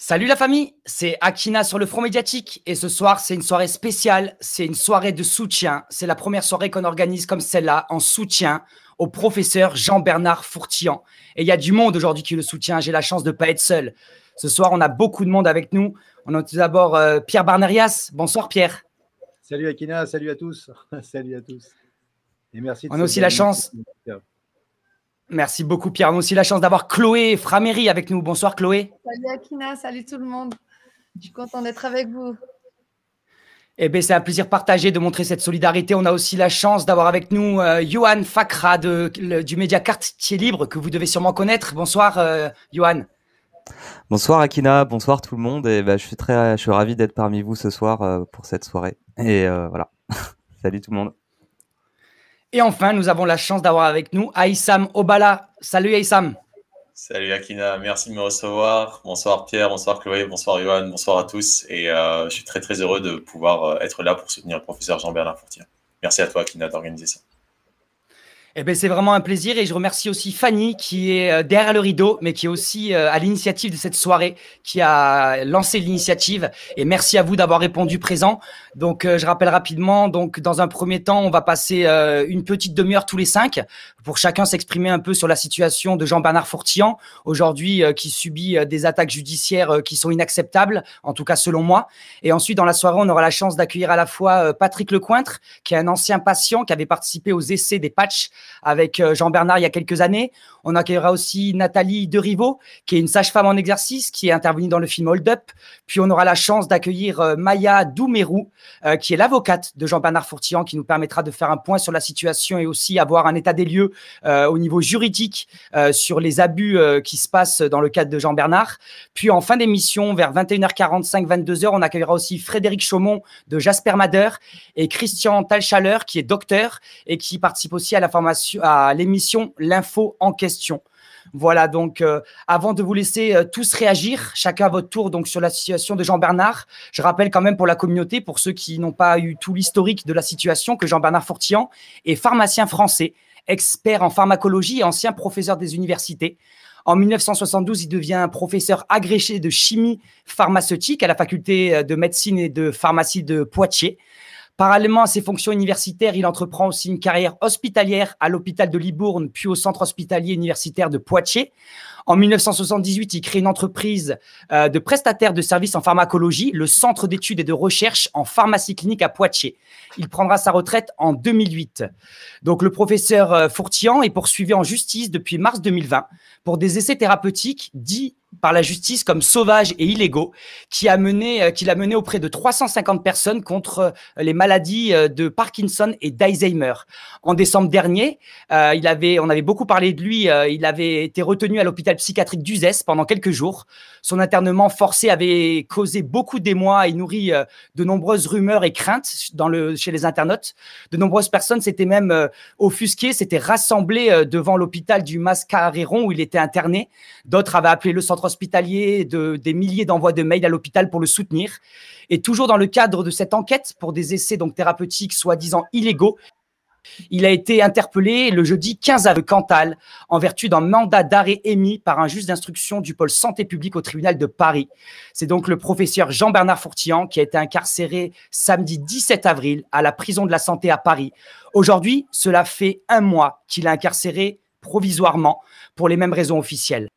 Salut la famille, c'est Akina sur le front médiatique et ce soir c'est une soirée spéciale, c'est une soirée de soutien, c'est la première soirée qu'on organise comme celle-là en soutien au professeur Jean-Bernard Fourtian. Et il y a du monde aujourd'hui qui le soutient, j'ai la chance de ne pas être seul. Ce soir on a beaucoup de monde avec nous. On a tout d'abord euh, Pierre Barnarias, bonsoir Pierre. Salut Akina, salut à tous, salut à tous. Et merci. on a aussi la chance. Merci beaucoup, Pierre. On a aussi la chance d'avoir Chloé Framery avec nous. Bonsoir, Chloé. Salut, Akina. Salut, tout le monde. Je suis content d'être avec vous. Eh bien, c'est un plaisir partagé de montrer cette solidarité. On a aussi la chance d'avoir avec nous euh, Johan Fakra de, du média Quartier Libre que vous devez sûrement connaître. Bonsoir, Yoann. Euh, bonsoir Akina, bonsoir tout le monde et ben, je suis très, je suis ravi d'être parmi vous ce soir euh, pour cette soirée et euh, voilà. Salut tout le monde. Et enfin, nous avons la chance d'avoir avec nous Aïssam Obala. Salut Aïssam. Salut Akina, merci de me recevoir. Bonsoir Pierre, bonsoir Chloé, bonsoir Johan, bonsoir à tous. Et euh, je suis très très heureux de pouvoir euh, être là pour soutenir le professeur Jean-Bernard Fortier. Merci à toi Akina d'organiser ça. Eh ben, c'est vraiment un plaisir et je remercie aussi Fanny qui est euh, derrière le rideau, mais qui est aussi euh, à l'initiative de cette soirée, qui a lancé l'initiative. Et merci à vous d'avoir répondu présent. Donc, euh, je rappelle rapidement. Donc, dans un premier temps, on va passer une petite demi-heure tous les cinq pour chacun s'exprimer un peu sur la situation de Jean-Bernard Fortian aujourd'hui, qui subit des attaques judiciaires qui sont inacceptables, en tout cas selon moi. Et ensuite, dans la soirée, on aura la chance d'accueillir à la fois Patrick Lecointre, qui est un ancien patient qui avait participé aux essais des patchs avec euh, Jean Bernard il y a quelques années, on accueillera aussi Nathalie Derivo, qui est une sage-femme en exercice, qui est intervenue dans le film Hold Up. Puis on aura la chance d'accueillir euh, Maya Doumerou, euh, qui est l'avocate de Jean-Bernard Fourtillan, qui nous permettra de faire un point sur la situation et aussi avoir un état des lieux euh, au niveau juridique sur les abus qui se passent dans le cadre de Jean-Bernard. Puis en fin d'émission, vers 21h45, 22h, on accueillera aussi Frédéric Chaumont de Jasper Mader et Christian Talchaleur, qui est docteur et qui participe aussi à la formation, à l'émission L'info en question voilà, donc euh, avant de vous laisser euh, tous réagir, chacun à votre tour, donc sur la situation de Jean-Bernard, je rappelle quand même pour la communauté, pour ceux qui n'ont pas eu tout l'historique de la situation, que Jean-Bernard Fortian est pharmacien français, expert en pharmacologie et ancien professeur des universités. En 1972, il devient professeur agrégé de chimie pharmaceutique à la faculté euh, de médecine et de pharmacie de Poitiers. Parallèlement à ses fonctions universitaires, il entreprend aussi une carrière hospitalière à l'hôpital de Libourne, puis au centre hospitalier universitaire de Poitiers. En 1978, il crée une entreprise euh, de prestataire de services en pharmacologie, le Centre d'études et de recherche en pharmacie clinique à Poitiers. Il prendra sa retraite en 2008. Donc le professeur euh, Fourtian est poursuivi en justice depuis mars 2020 pour des essais thérapeutiques dits par la justice comme sauvage et illégaux, qui a mené, euh, qui l'a mené auprès de 350 personnes contre euh, les maladies euh, de Parkinson et d'Alzheimer. En décembre dernier, il avait, on avait beaucoup parlé de lui, il avait été retenu à l'hôpital psychiatrique d'Uzès pendant quelques jours. Son internement forcé avait causé beaucoup d'émoi et nourri de nombreuses rumeurs et craintes dans le, chez les internautes. De nombreuses personnes s'étaient même offusquées, s'étaient rassemblées devant l'hôpital du Mascaréron où il était interné. D'autres avaient appelé le centre hospitalier, de, des milliers d'envois de mails à l'hôpital pour le soutenir. Et toujours dans le cadre de cette enquête pour des essais donc thérapeutiques soi-disant illégaux, il a été interpellé le jeudi 15 avril Cantal en vertu d'un mandat d'arrêt émis par un juge d'instruction du pôle santé publique au tribunal de Paris. C'est donc le professeur Jean-Bernard Fourtian qui a été incarcéré samedi 17 avril à la prison de la santé à Paris. Aujourd'hui, cela fait un mois qu'il est incarcéré provisoirement pour les mêmes raisons officielles.